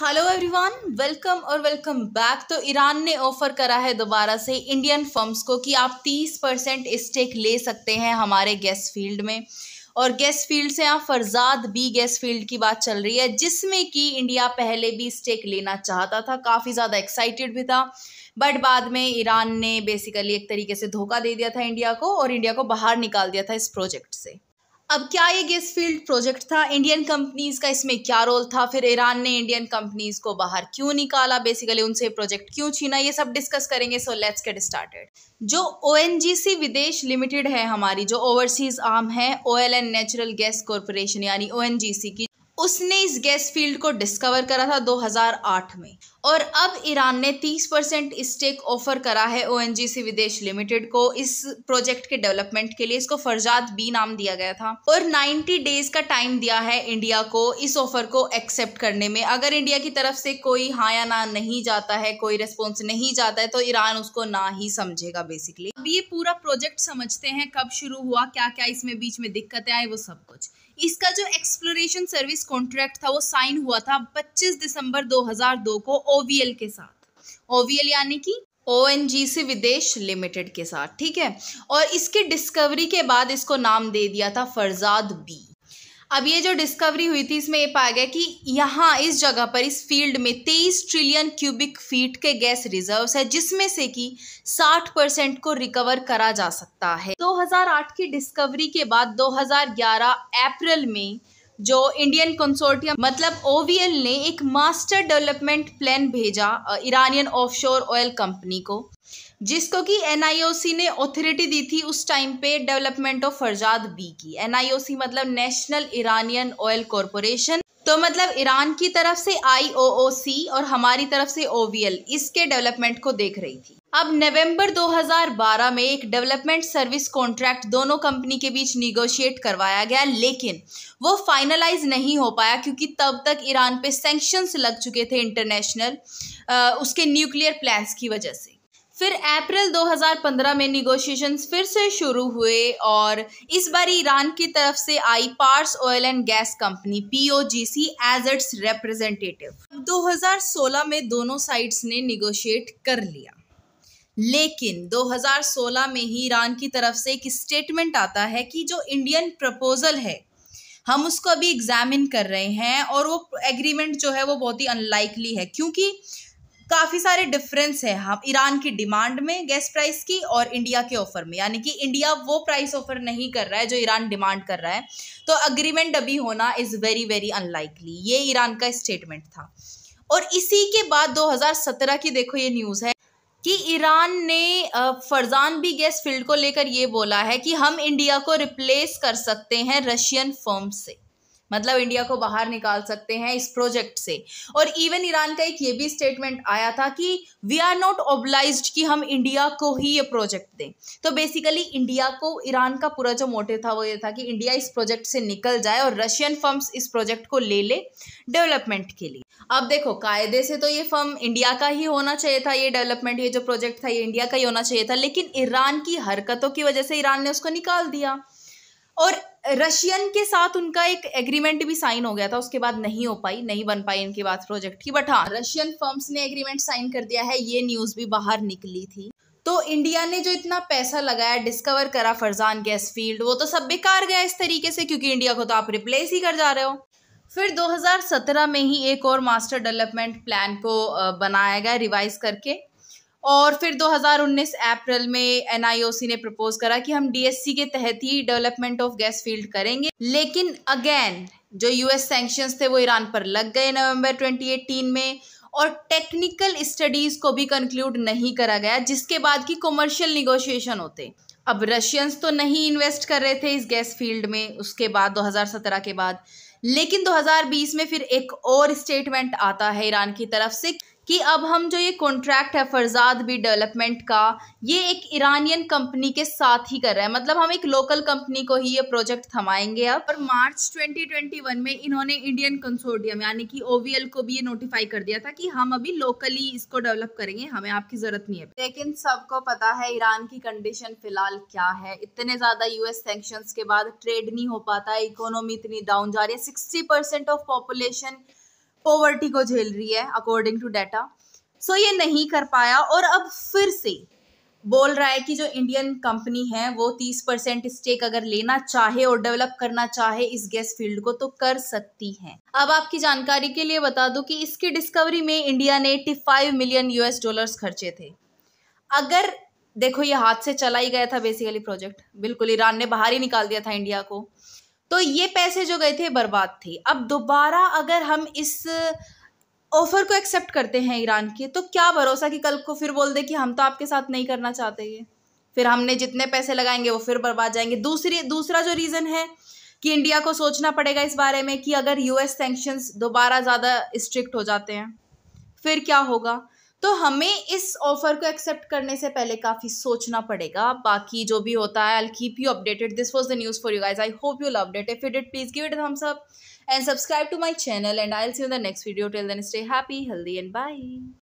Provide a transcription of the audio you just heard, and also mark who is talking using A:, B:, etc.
A: hello everyone welcome और welcome back तो Iran ने ऑफर करा है दोबारा से इंडियन फर्म्स को कि आप 30 परसेंट स्टेक ले सकते हैं हमारे गैस फील्ड में और गैस फील्ड से यहाँ फरजाद बी गैस फील्ड की बात चल रही है जिसमें कि इंडिया पहले भी स्टेक लेना चाहता था काफ़ी ज़्यादा एक्साइटेड भी था बट बाद में ईरान ने बेसिकली एक तरीके से धोखा दे दिया था इंडिया को और इंडिया को बाहर निकाल दिया था इस प्रोजेक्ट से अब क्या ये गैस फील्ड प्रोजेक्ट था इंडियन कंपनीज का इसमें क्या रोल था फिर ईरान ने इंडियन कंपनीज को बाहर क्यों निकाला बेसिकली उनसे प्रोजेक्ट क्यों छीना ये सब डिस्कस करेंगे सो लेट्स गेट स्टार्टेड जो ओ विदेश लिमिटेड है हमारी जो ओवरसीज आर्म है oil and natural gas corporation यानी ओ की उसने इस गैस फील्ड को डिस्कवर करा था 2008 में और अब ईरान ने 30 परसेंट स्टेक ऑफर करा है ओ ओएनजीसी विदेश लिमिटेड को इस प्रोजेक्ट के डेवलपमेंट के लिए इसको फरजात बी नाम दिया गया था और 90 डेज का टाइम दिया है इंडिया को इस ऑफर को एक्सेप्ट करने में अगर इंडिया की तरफ से कोई हाँ या ना नहीं जाता है कोई रिस्पॉन्स नहीं जाता है तो ईरान उसको ना ही समझेगा बेसिकली अब ये पूरा प्रोजेक्ट समझते हैं कब शुरू हुआ क्या क्या इसमें बीच में दिक्कतें आई वो सब कुछ इसका जो एक्सप्लोरेशन सर्विस कॉन्ट्रैक्ट था वो साइन हुआ था 25 दिसंबर 2002 को ओवीएल के साथ ओवीएल यानी कि ओ एन जी सी विदेश लिमिटेड के साथ ठीक है और इसकी डिस्कवरी के बाद इसको नाम दे दिया था फरजाद बी अब ये जो डिस्कवरी हुई थी इसमें ये पाया गया कि यहाँ इस जगह पर इस फील्ड में तेईस ट्रिलियन क्यूबिक फीट के गैस रिजर्व्स है जिसमें से कि 60 परसेंट को रिकवर करा जा सकता है 2008 की डिस्कवरी के बाद 2011 अप्रैल में जो इंडियन कंसोर्टियम मतलब ओवीएल ने एक मास्टर डेवलपमेंट प्लान भेजा ईरानियन ऑफशोर ऑयल कंपनी को जिसको कि एनआईओसी ने अथॉरिटी दी थी उस टाइम पे डेवलपमेंट ऑफ फरजाद बी की एनआईओसी मतलब नेशनल ईरानियन ऑयल कॉरपोरेशन तो मतलब ईरान की तरफ से आईओओसी और हमारी तरफ से ओवीएल इसके डेवलपमेंट को देख रही थी अब नवंबर 2012 में एक डेवलपमेंट सर्विस कॉन्ट्रैक्ट दोनों कंपनी के बीच निगोशिएट करवाया गया लेकिन वो फाइनलाइज नहीं हो पाया क्योंकि तब तक ईरान पे सेंक्शंस लग चुके थे इंटरनेशनल उसके न्यूक्लियर प्लान्स की वजह से फिर अप्रैल 2015 में निगोशिएशंस फिर से शुरू हुए और इस बार ईरान की तरफ से आई Pars oil and gas company POGC as its representative दो में दोनों साइड्स ने निगोशिएट कर लिया लेकिन 2016 में ही ईरान की तरफ से एक स्टेटमेंट आता है कि जो इंडियन प्रपोजल है हम उसको अभी एग्जामिन कर रहे हैं और वो एग्रीमेंट जो है वो बहुत ही अनलाइकली है क्योंकि काफ़ी सारे डिफरेंस है हम ईरान की डिमांड में गैस प्राइस की और इंडिया के ऑफर में यानी कि इंडिया वो प्राइस ऑफर नहीं कर रहा है जो ईरान डिमांड कर रहा है तो अग्रीमेंट अभी होना इज़ वेरी वेरी अनलाइकली ये ईरान का स्टेटमेंट था और इसी के बाद 2017 की देखो ये न्यूज़ है कि ईरान ने फरजान भी गैस फील्ड को लेकर ये बोला है कि हम इंडिया को रिप्लेस कर सकते हैं रशियन फर्म से मतलब इंडिया को बाहर निकाल सकते हैं इस प्रोजेक्ट से और इवन ईरान का एक ये भी स्टेटमेंट आया था कि वी आर नॉट ओबलाइज कि हम इंडिया को ही ये प्रोजेक्ट दें तो बेसिकली इंडिया को ईरान का पूरा जो मोटिव था वो ये था कि इंडिया इस प्रोजेक्ट से निकल जाए और रशियन फर्म्स इस प्रोजेक्ट को ले ले डेवलपमेंट के लिए अब देखो कायदे से तो ये फर्म इंडिया का ही होना चाहिए था ये डेवलपमेंट ये जो प्रोजेक्ट था ये इंडिया का ही होना चाहिए था लेकिन ईरान की हरकतों की वजह से ईरान ने उसको निकाल दिया और रशियन के साथ उनका एक एग्रीमेंट भी साइन हो गया था उसके बाद नहीं हो पाई नहीं बन पाई इनकी बात प्रोजेक्ट की बट हाँ रशियन फर्म्स ने एग्रीमेंट साइन कर दिया है ये न्यूज़ भी बाहर निकली थी तो इंडिया ने जो इतना पैसा लगाया डिस्कवर करा फरजान गैस फील्ड वो तो सब बेकार गया इस तरीके से क्योंकि इंडिया को तो आप रिप्लेस ही कर जा रहे हो फिर 2017 में ही एक और मास्टर डेवलपमेंट प्लान को बनाया गया रिवाइज करके और फिर 2019 अप्रैल में एनआईओसी ने प्रपोज करा कि हम डीएससी के तहत ही डेवलपमेंट ऑफ गैस फील्ड करेंगे लेकिन अगेन जो यूएस सेंक्शंस थे वो ईरान पर लग गए नवंबर 2018 में और टेक्निकल स्टडीज़ को भी कंक्लूड नहीं करा गया जिसके बाद की कॉमर्शियल निगोशिएशन होते अब रशियंस तो नहीं इन्वेस्ट कर रहे थे इस गैस फील्ड में उसके बाद 2017 के बाद लेकिन 2020 में फिर एक और स्टेटमेंट आता है ईरान की तरफ से कि अब हम जो ये कॉन्ट्रैक्ट है फरजाद बी डेवलपमेंट का ये एक ईरानियन कंपनी के साथ ही कर रहा है मतलब हम एक लोकल कंपनी को ही ये प्रोजेक्ट थमाएंगे अब पर मार्च 2021 में इन्होंने इंडियन कंसोर्डियम यानी कि ओवीएल को भी ये नोटिफाई कर दिया था कि हम अभी लोकली इसको डेवलप करेंगे हमें आपकी ज़रूरत नहीं है लेकिन सबको पता है ईरान की कंडीशन फिलहाल क्या है इतने ज़्यादा यूएस सेंक्शन के बाद ट्रेड नहीं हो पाता है इकोनॉमी इतनी डाउन जा रही है सिक्सटी ऑफ पॉपुलेशन पॉवर्टी को झेल रही है अकॉर्डिंग टू डाटा सो ये नहीं कर पाया और अब फिर से बोल रहा है कि जो इंडियन कंपनी है वो तीस परसेंट स्टेक अगर लेना चाहे और डेवलप करना चाहे इस गैस फील्ड को तो कर सकती है अब आपकी जानकारी के लिए बता दूं कि इसकी डिस्कवरी में इंडिया ने eighty five million US dollars खर्चे थे अगर देखो ये हाथ से चला ही गया था बेसिकली प्रोजेक्ट बिल्कुल ईरान ने बाहर ही निकाल दिया था इंडिया को तो ये पैसे जो गए थे बर्बाद थे अब दोबारा अगर हम इस ऑफ़र को एक्सेप्ट करते हैं ईरान के तो क्या भरोसा कि कल को फिर बोल दे कि हम तो आपके साथ नहीं करना चाहते ये फिर हमने जितने पैसे लगाएंगे वो फिर बर्बाद जाएंगे दूसरी दूसरा जो रीज़न है कि इंडिया को सोचना पड़ेगा इस बारे में कि अगर यूएस सैंक्शंस दोबारा ज़्यादा स्ट्रिक्ट हो जाते हैं फिर क्या होगा तो हमें इस ऑफर को एक्सेप्ट करने से पहले काफ़ी सोचना पड़ेगा बाकी जो भी होता है I keep you updated this was the news for you guys I hope you love that if you did please give it हम up and subscribe to my channel and I see the next video till then stay happy healthy and by